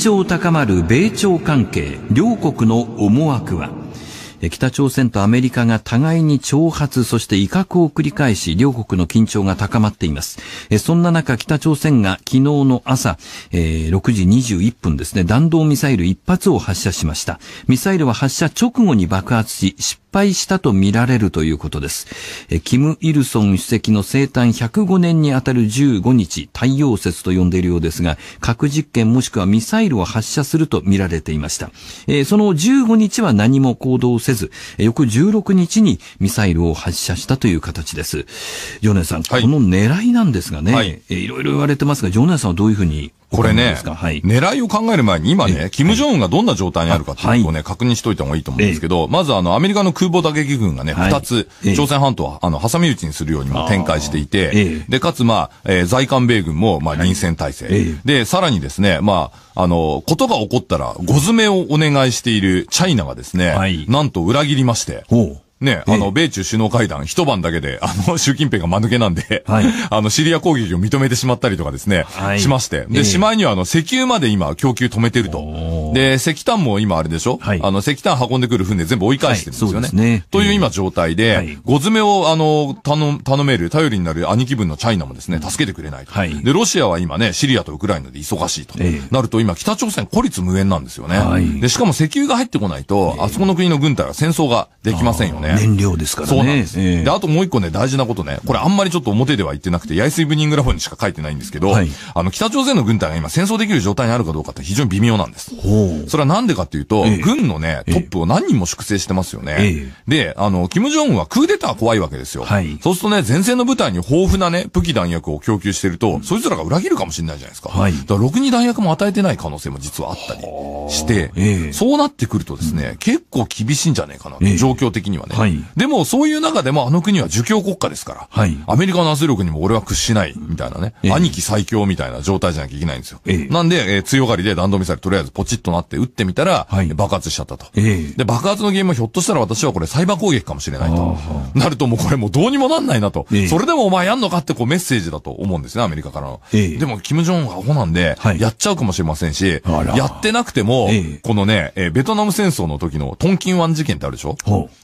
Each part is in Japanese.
張高まる米朝関係、両国の思惑は北朝鮮とアメリカが互いに挑発、そして威嚇を繰り返し、両国の緊張が高まっています。そんな中、北朝鮮が昨日の朝、え6時21分ですね、弾道ミサイル1発を発射しました。ミサイルは発射直後に爆発し、失敗したとみられるということです。キム・イルソン主席の生誕105年にあたる15日、太陽節と呼んでいるようですが、核実験もしくはミサイルを発射すると見られていました。その15日は何も行動せず、翌16日にミサイルを発射したという形です。ジョネさん、はい、この狙いなんですがね、はい、いろいろ言われてますが、ジョネさんはどういうふうにこれね、はい、狙いを考える前に今ね、キム・ジョンンがどんな状態にあるかっていうのをね、確認しといた方がいいと思うんですけど、まずあの、アメリカの空母打撃軍がね、二つ、朝鮮半島は、あの、挟み撃ちにするようにも展開していて、で、かつまあ、えー、在韓米軍も、まあ、臨戦態勢。で、さらにですね、まあ、あの、ことが起こったら、ご詰めをお願いしているチャイナがですね、なんと裏切りまして、ね、あの、米中首脳会談、一晩だけで、あの、習近平が間抜けなんで、はい、あの、シリア攻撃を認めてしまったりとかですね、はい、しまして、で、しまいには、あの、石油まで今、供給止めてると。で、石炭も今あれでしょ、はい、あの、石炭運んでくる船全部追い返してるんですよね。はい、そうですね。という今状態で、はい、ご詰めを、あの、頼、頼める、頼りになる兄貴分のチャイナもですね、助けてくれないと。はい、で、ロシアは今ね、シリアとウクライナで忙しいと。なると、今、北朝鮮孤立無縁なんですよね。はい、で、しかも石油が入ってこないと、あそこの国の軍隊は戦争ができませんよね。ね。燃料ですからね。そうなんです。えー、で、あともう一個ね、大事なことね。これあんまりちょっと表では言ってなくて、イスイブニングラフにしか書いてないんですけど、はい、あの、北朝鮮の軍隊が今戦争できる状態にあるかどうかって非常に微妙なんです。それはなんでかっていうと、えー、軍のね、トップを何人も粛清してますよね。えー、で、あの、キム・ジョンウンはクーデター怖いわけですよ。はい、そうするとね、前線の部隊に豊富なね、武器弾薬を供給してると、そいつらが裏切るかもしれないじゃないですか。はい、だから、ろくに弾薬も与えてない可能性も実はあったりして、そうなってくるとですね、結構厳しいんじゃねえかな、状況的にはね。はい、でも、そういう中でも、あの国は儒教国家ですから、はい、アメリカの圧力にも俺は屈しない、みたいなね、え兄貴最強みたいな状態じゃなきゃいけないんですよ。え、なんで、えー、強がりで弾道ミサイルとりあえずポチッとなって撃ってみたら、はい、爆発しちゃったと、で、爆発の原因もひょっとしたら私はこれサイバー攻撃かもしれないと。なるともうこれもうどうにもなんないなと。それでもお前やんのかってこうメッセージだと思うんですね、アメリカからの。でも、キム・ジョンアホなんで、はい、やっちゃうかもしれませんし、やってなくても、このね、えー、ベトナム戦争の時のトンキン湾事件ってあるでしょ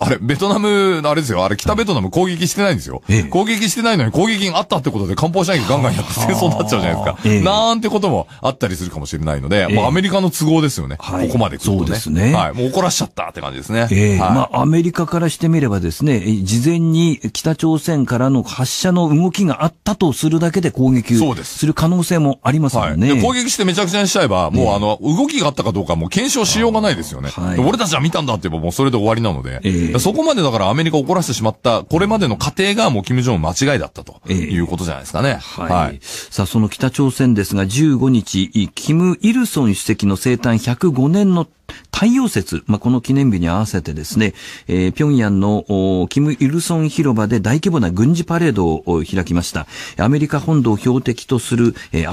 あれ、ベトナム、あれですよ、あれ北ベトナム攻撃してないんですよ。ええ、攻撃してないのに攻撃があったってことで漢方射撃ガンガンやって戦争になっちゃうじゃないですか。ええ、なんてこともあったりするかもしれないので、もうアメリカの都合ですよね。はい、ここまで来ると、ね、そうですね。はい。もう怒らしちゃったって感じですね。ええはい、まあ、アメリカからしてみればですね、事前に北朝鮮からの発射の動きがあったとするだけで攻撃する可能性もありますよね。はい、攻撃してめちゃくちゃにしちゃえば、もうあの、動きがあったかどうかもう検証しようがないですよね。はい、俺たちは見たんだって言えばもうそれで終わりなので、そこまでまでだからアメリカを怒らせてしまった、これまでの過程がもう金正恩間違いだったということじゃないですかね。えー、はい、はい、さあ、その北朝鮮ですが、15日、金日成主席の生誕105年の太陽節、まあ、この記念日に合わせてですね、えー、平壌のキム・イルソン広場で大規模な軍事パレードを開きました。アメリカ本土を標的とする、えー、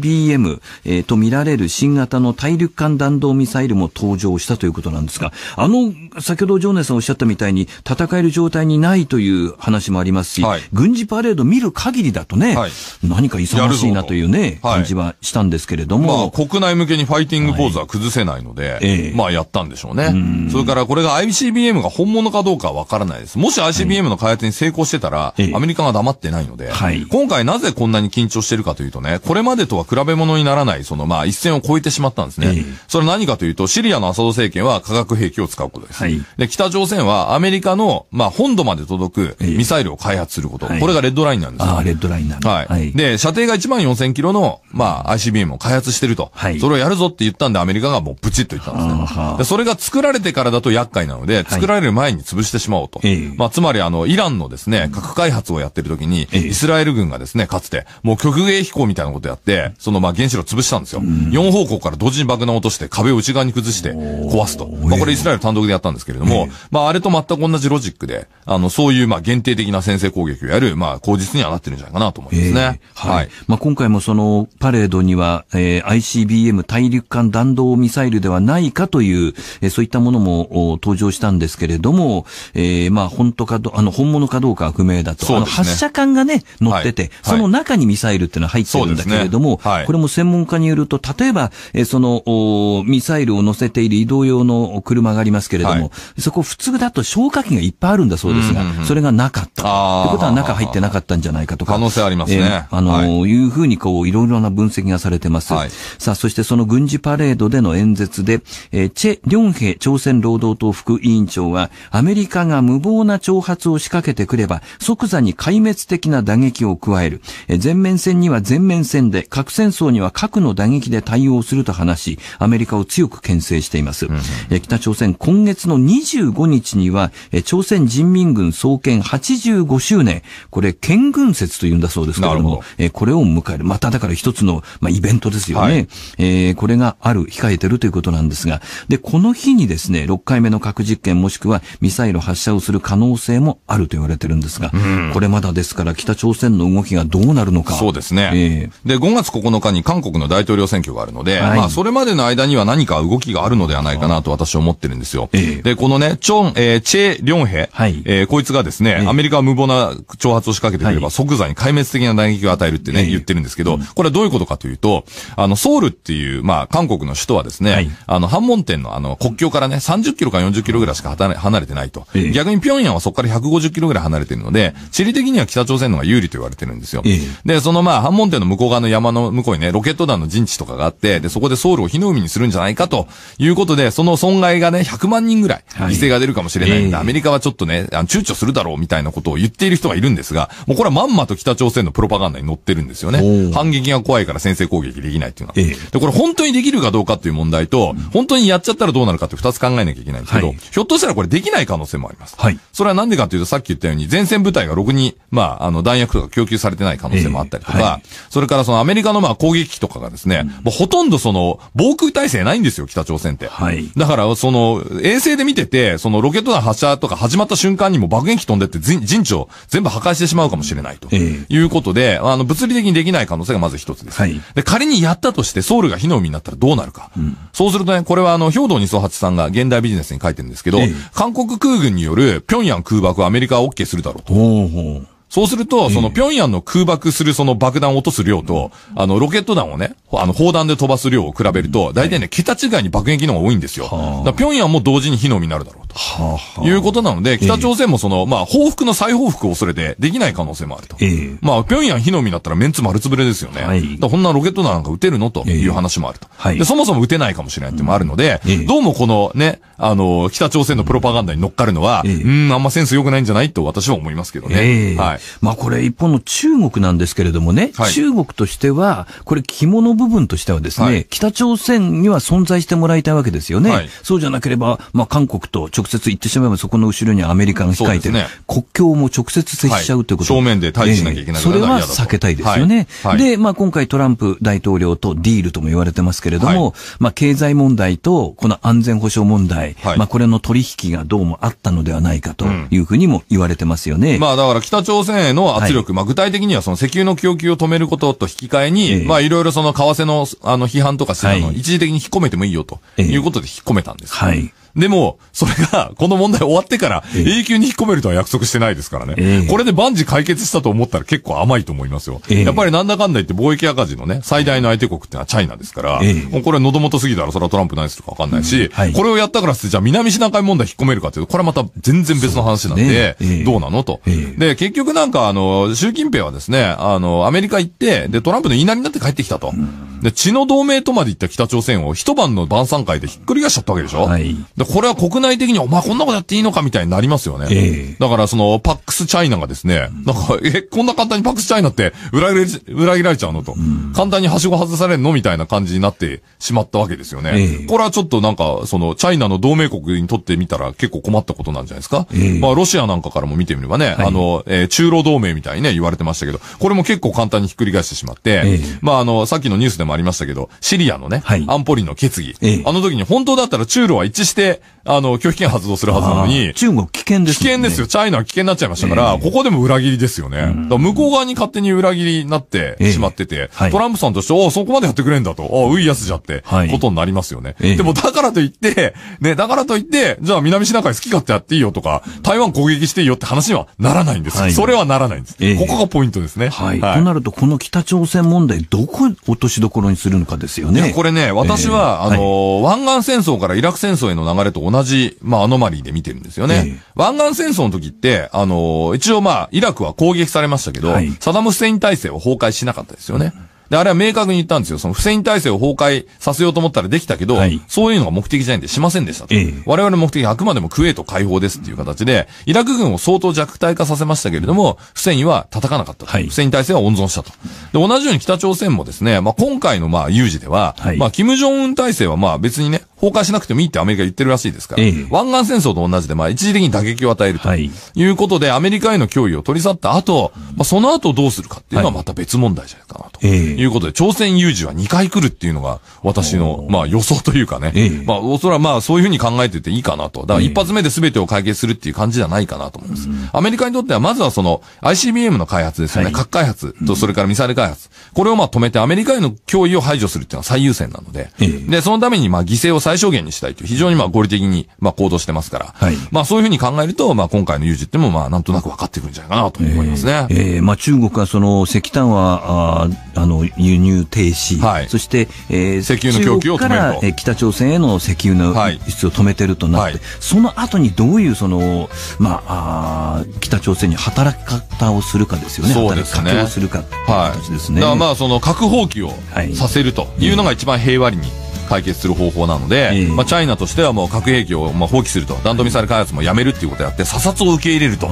ICBM、えー、と見られる新型の大陸間弾道ミサイルも登場したということなんですが、あの、先ほどジョーネさんおっしゃったみたいに戦える状態にないという話もありますし、はい、軍事パレード見る限りだとね、はい、何か忙しいなというね、はい、感じはしたんですけれども、まあ。国内向けにファイティングポーズは崩せないので、まあやったんでしょうね。それからこれが ICBM が本物かどうかはわからないです。もし ICBM の開発に成功してたら、アメリカが黙ってないので、はい、今回なぜこんなに緊張してるかというとね、これまでとは比べ物にならない、そのまあ一線を越えてしまったんですね。それ何かというと、シリアのアサド政権は化学兵器を使うことです。で、北朝鮮はアメリカの、まあ本土まで届くミサイルを開発すること。これがレッドラインなんですああ、レッドラインなんだ。はい。はい、で、射程が1万4000キロの、まあ ICBM を開発してると。それをやるぞって言ったんでアメリカがもうブチッと言ったんです。ですね。それが作られてからだと厄介なので、作られる前に潰してしまおうと。はい、まあ、つまりあの、イランのですね、核開発をやってる時に、イスラエル軍がですね、かつて、もう極芸飛行みたいなことやって、そのまあ原子炉潰したんですよ。うん、4方向から同時に爆弾を落として、壁を内側に崩して壊すと。まあ、これイスラエル単独でやったんですけれども、まあ、あれと全く同じロジックで、あの、そういうまあ限定的な先制攻撃をやる、まあ、口実にはなってるんじゃないかなと思いますね。はい。まあ、今回もその、パレードには、えー、ICBM 大陸間弾道ミサイルではないかという、えそういったものも登場したんですけれども、えー、まあ、本当かど、あの、本物かどうかは不明だと。ね、の、発射管がね、乗ってて、はい、その中にミサイルっていうのは入ってるんだけれども、ねはい、これも専門家によると、例えば、えそのお、ミサイルを乗せている移動用の車がありますけれども、はい、そこ普通だと消火器がいっぱいあるんだそうですが、うんうんうん、それがなかった。ということは中入ってなかったんじゃないかとか。可能性ありますね。えー、あのーはい、いうふうにこう、いろいろな分析がされてます。はい、さあ、そしてその軍事パレードでの演説で、えー、チェ・リョンヘ朝鮮労働党副委員長は、アメリカが無謀な挑発を仕掛けてくれば、即座に壊滅的な打撃を加える。えー、全面戦には全面戦で、核戦争には核の打撃で対応すると話し、アメリカを強く牽制しています。うんえー、北朝鮮、今月の25日には、えー、朝鮮人民軍創建85周年、これ、建軍説というんだそうですけれども、どえー、これを迎える。まただから一つの、まあ、イベントですよね。はい、えー、これがある、控えてるということなんですですが、で、この日にですね、6回目の核実験もしくはミサイル発射をする可能性もあると言われてるんですが、うん、これまだですから北朝鮮の動きがどうなるのか。そうですね。えー、で、5月9日に韓国の大統領選挙があるので、はい、まあ、それまでの間には何か動きがあるのではないかなと私は思ってるんですよ。えー、で、このね、チョン、えー、チェ・リョンヘ、はい、えー、こいつがですね、えー、アメリカは無謀な挑発を仕掛けてくれば、はい、即座に壊滅的な打撃を与えるってね、言ってるんですけど、これはどういうことかというと、あの、ソウルっていう、まあ、韓国の首都はですね、はい、あの、反門店のあの、国境からね、30キロか40キロぐらいしか離れてないと。ええ、逆に平壌はそこから150キロぐらい離れてるので、地理的には北朝鮮の方が有利と言われてるんですよ。え、で、そのまあ、反門店の向こう側の山の向こうにね、ロケット弾の陣地とかがあって、で、そこでソウルを火の海にするんじゃないかということで、その損害がね、100万人ぐらい犠牲が出るかもしれないんで、はい、アメリカはちょっとね、あの躊躇するだろうみたいなことを言っている人がいるんですが、もうこれはまんまと北朝鮮のプロパガンダに乗ってるんですよね。反撃が怖いから先制攻撃できないっていうのは。で、これ本当にできるかどうかっていう問題と、う本当にやっちゃったらどうなるかって二つ考えなきゃいけないんですけど、はい、ひょっとしたらこれできない可能性もあります。はい。それはなんでかというと、さっき言ったように、前線部隊がろくに、まあ、あの、弾薬とか供給されてない可能性もあったりとか、えーはい、それからそのアメリカのまあ攻撃機とかがですね、うん、もうほとんどその、防空体制ないんですよ、北朝鮮って。はい。だから、その、衛星で見てて、そのロケット弾発射とか始まった瞬間にも爆撃機飛んでって陣地を全部破壊してしまうかもしれないと。いうことで、えー、あの、物理的にできない可能性がまず一つです。はい。で、仮にやったとしてソウルが火の海になったらどうなるか。うん、そうするとね、これはあの、兵道二宗八さんが現代ビジネスに書いてるんですけど、韓国空軍による平壌空爆はアメリカは OK するだろうと。そうすると、その平壌の空爆するその爆弾を落とす量と、あの、ロケット弾をね、あの、砲弾で飛ばす量を比べると、大体ね、桁違いに爆撃の方が多いんですよ。だ平壌も同時に火の海になるだろうと。いうことなので、北朝鮮もその、まあ、報復の再報復を恐れて、できない可能性もあると。まあ、平壌火の海だったらメンツ丸ぶれですよね。だこんなロケット弾なんか撃てるのという話もあると。で、そもそも撃てないかもしれないってもあるので、どうもこのね、あの、北朝鮮のプロパガンダに乗っかるのは、うん、あんまセンス良くないんじゃないと私は思いますけどね。はい。まあこれ一方の中国なんですけれどもね、はい、中国としては、これ肝の部分としてはですね、はい、北朝鮮には存在してもらいたいわけですよね。はい、そうじゃなければ、まあ韓国と直接行ってしまえばそこの後ろにアメリカが控えてる。ね、国境も直接接しちゃうということ、正面で対峙しなきゃいけないから、えー、それは避けたいですよね。で、まあ今回トランプ大統領とディールとも言われてますけれども、まあ経済問題とこの安全保障問題、まあこれの取引がどうもあったのではないかというふうにも言われてますよね。まあだから北朝鮮船への圧力、はい、まあ具体的にはその石油の供給を止めることと引き換えに、えー、まあいろいろその為替のあの批判とかするの、を一時的に引っ込めてもいいよということで引っ込めたんです、ね、はい。でも、それが、この問題終わってから、永久に引っ込めるとは約束してないですからね。えー、これで万事解決したと思ったら結構甘いと思いますよ。えー、やっぱりなんだかんだ言って貿易赤字のね、最大の相手国ってのはチャイナですから、えー、もうこれ喉元すぎたらそれはトランプ何するかわかんないし、うんはい、これをやったからして、じゃあ南シナ海問題引っ込めるかっていうと、これはまた全然別の話なんで、ね、どうなのと。で、結局なんか、あの、習近平はですね、あの、アメリカ行って、で、トランプの言いなりになって帰ってきたと。うんで、血の同盟とまで言った北朝鮮を一晩の晩餐会でひっくり返しちゃったわけでしょはい。で、これは国内的にお前こんなことやっていいのかみたいになりますよね。ええー、だからその、パックスチャイナがですね、なんか、え、こんな簡単にパックスチャイナって裏切れ、裏切られちゃうのと。うん、簡単にはしご外されんのみたいな感じになってしまったわけですよね。えー、これはちょっとなんか、その、チャイナの同盟国にとってみたら結構困ったことなんじゃないですか。えー、まあ、ロシアなんかからも見てみればね、はい、あの、えー、中ロ同盟みたいにね、言われてましたけど、これも結構簡単にひっくり返してしまって、えー、まあ、あの、さっきのニュースでももありましたけど、シリアのね、はい、安保理の決議、ええ、あの時に本当だったら中ロは一致して、あの、拒否権発動するはずなのに、中国危険ですね。危険ですよ。チャイナは危険になっちゃいましたから、え、ここでも裏切りですよね。向こう側に勝手に裏切りになってしまってて、はい、トランプさんとして、おそこまでやってくれんだと、おういやつじゃって、ことになりますよね。ええ、でも、だからといって、ね、だからといって、じゃあ南シナ海好き勝手やっていいよとか、台湾攻撃していいよって話にはならないんです。はい、それはならないんです。ここがポイントですね。はい。となると、この北朝鮮問題、どこ落としどころころにするのかですよね。これね、私は、えー、あの湾岸戦争からイラク戦争への流れと同じ、まあ、アノマリーで見てるんですよね。えー、湾岸戦争の時って、あの一応まあ、イラクは攻撃されましたけど、はい、サダム・フセイン体制は崩壊しなかったですよね。うんで、あれは明確に言ったんですよ。そのフセイン体制を崩壊させようと思ったらできたけど、はい、そういうのが目的じゃないんでしませんでしたと。え我々の目的はあくまでもクウェート解放ですっていう形で、イラク軍を相当弱体化させましたけれども、フセインは叩かなかったと。はい、フセイン体制は温存したと。で、同じように北朝鮮もですね、まあ、今回のまあ有事では、はい、まあ、キム・ジョンウン体制はまあ別にね、崩壊しなくてもいいってアメリカ言ってるらしいですから、ええ、湾岸戦争と同じで、まあ一時的に打撃を与えるということで、はい、アメリカへの脅威を取り去った後、まあその後どうするかっていうのはまた別問題じゃないかなということで、朝鮮有事は2回来るっていうのが私の、まあ予想というかね、え、まあおそらくまあそういうふうに考えてていいかなと。だから一発目で全てを解決するっていう感じじゃないかなと思います。アメリカにとってはまずはその ICBM の開発ですよね、はい、核開発とそれからミサイル開発。これをまあ止めてアメリカへの脅威を排除するっていうのは最優先なので、で、そのためにまあ犠牲を最最小限にしたいという、非常にまあ合理的にまあ行動してますから、はい、まあそういうふうに考えると、まあ今回の有事ってもまあなんとなく分かってくるんじゃないかなと思いますね。えー、えー、まあ中国はその石炭は、ああの、輸入停止、はい、そして、えー、石油の供給を止めると。北朝鮮への石油の輸出を止めてるとなって、はい、その後にどういうその、まあ、あ北朝鮮に働き方をするかですよね。そうですね。をするかという形ですね。はい、まあその核放棄をさせるというのが一番平和に、はい解決する方法なので、まあ、チャイナとしてはもう核兵器をまあ放棄すると弾道ミサイル開発もやめるっていうことをやって査察を受け入れると。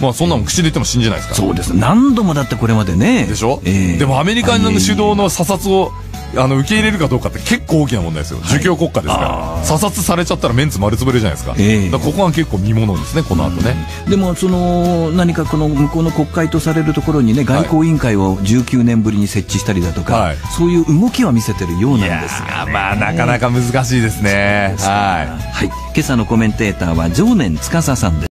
まあ、そんなの口で言っても信じないですから、そうです何度もだってこれまでねでしょ、えー、でもアメリカの主導の査察をあの受け入れるかどうかって結構大きな問題ですよ、儒、教、国家ですから査察されちゃったらメンツ丸潰れじゃないですか、えー、かここが結構見ものですねこの後ね、でもその何かこの向こうの国会とされるところにね外交委員会を19年ぶりに設置したりだとか、はい、そういう動きは見せてるようなんですが、ね、まあなかなか難しいですね、ね、はい、はい、今朝のコメンテーターは常年司さんです